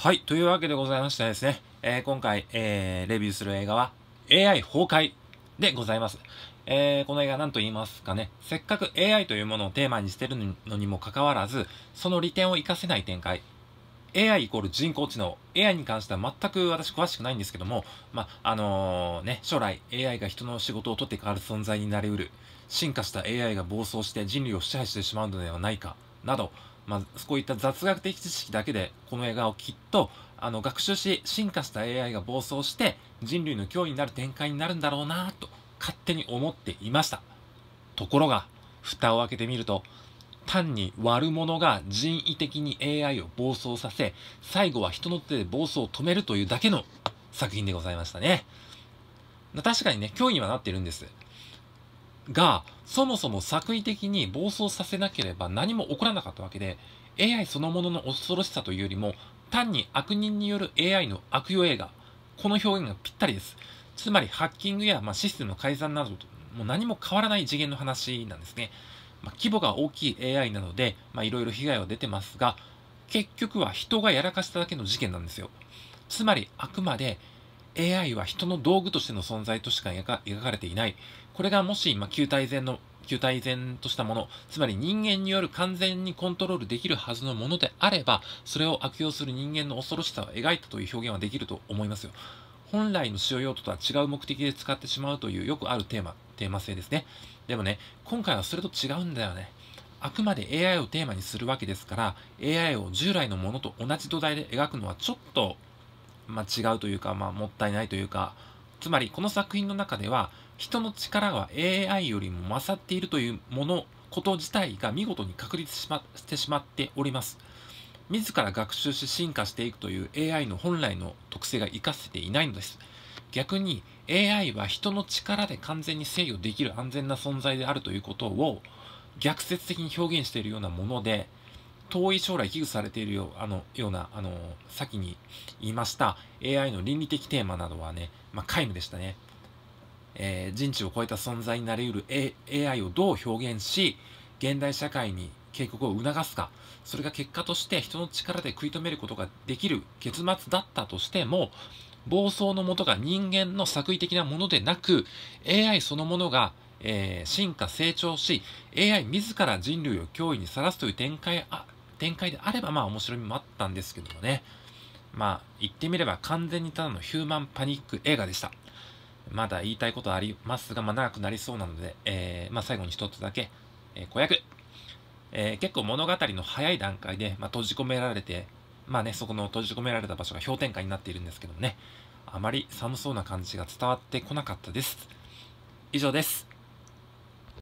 はい。というわけでございましてですね、えー、今回、えー、レビューする映画は AI 崩壊でございます。えー、この映画何と言いますかね、せっかく AI というものをテーマにしてるのにもかかわらず、その利点を活かせない展開。AI イコール人工知能。AI に関しては全く私詳しくないんですけども、まあ、のー、ね、将来 AI が人の仕事を取って代わる存在になりうる。進化した AI が暴走して人類を支配してしまうのではないか。など、まあ、こういった雑学的知識だけでこの映画をきっとあの学習し進化した AI が暴走して人類の脅威になる展開になるんだろうなと勝手に思っていましたところが蓋を開けてみると単に悪者が人為的に AI を暴走させ最後は人の手で暴走を止めるというだけの作品でございましたね確かにね脅威にはなってるんですが、そもそも作為的に暴走させなければ何も起こらなかったわけで、AI そのものの恐ろしさというよりも、単に悪人による AI の悪用映画、この表現がぴったりです。つまりハッキングや、まシステムの改ざんなどと、もう何も変わらない次元の話なんですね。まあ、規模が大きい AI なので、いろいろ被害は出てますが、結局は人がやらかしただけの事件なんですよ。つまりあくまで AI は人の道具としての存在としか描かれていない。これがもし、まあ、球体前の球体全としたもの、つまり人間による完全にコントロールできるはずのものであれば、それを悪用する人間の恐ろしさを描いたという表現はできると思いますよ。本来の使用用途とは違う目的で使ってしまうというよくあるテーマ、テーマ性ですね。でもね、今回はそれと違うんだよね。あくまで AI をテーマにするわけですから、AI を従来のものと同じ土台で描くのはちょっとま違うというか、まあ、もったいないというか、つまりこの作品の中では、人の力は AI よりも勝っているというもの、こと自体が見事に確立し、ま、してしまっております。自ら学習し進化していくという AI の本来の特性が活かせていないのです。逆に AI は人の力で完全に制御できる安全な存在であるということを逆説的に表現しているようなもので、遠い将来危惧されているようあのような、あの、先に言いました AI の倫理的テーマなどはね、まあ、皆無でしたね。えー、人知を超えた存在になり得る、A、AI をどう表現し、現代社会に警告を促すか、それが結果として人の力で食い止めることができる結末だったとしても、暴走のもとが人間の作為的なものでなく、AI そのものが、えー、進化成長し、AI 自ら人類を脅威にさらすという展開展開であれば、まあ面白みもあったんですけどもね。まあ、言ってみれば完全にただのヒューマンパニック映画でした。まだ言いたいことありますが、まあ、長くなりそうなので、えー、まあ、最後に一つだけ、えー、子役。えー、結構物語の早い段階で、まあ、閉じ込められて、まあね、そこの閉じ込められた場所が氷点下になっているんですけどもね、あまり寒そうな感じが伝わってこなかったです。以上です。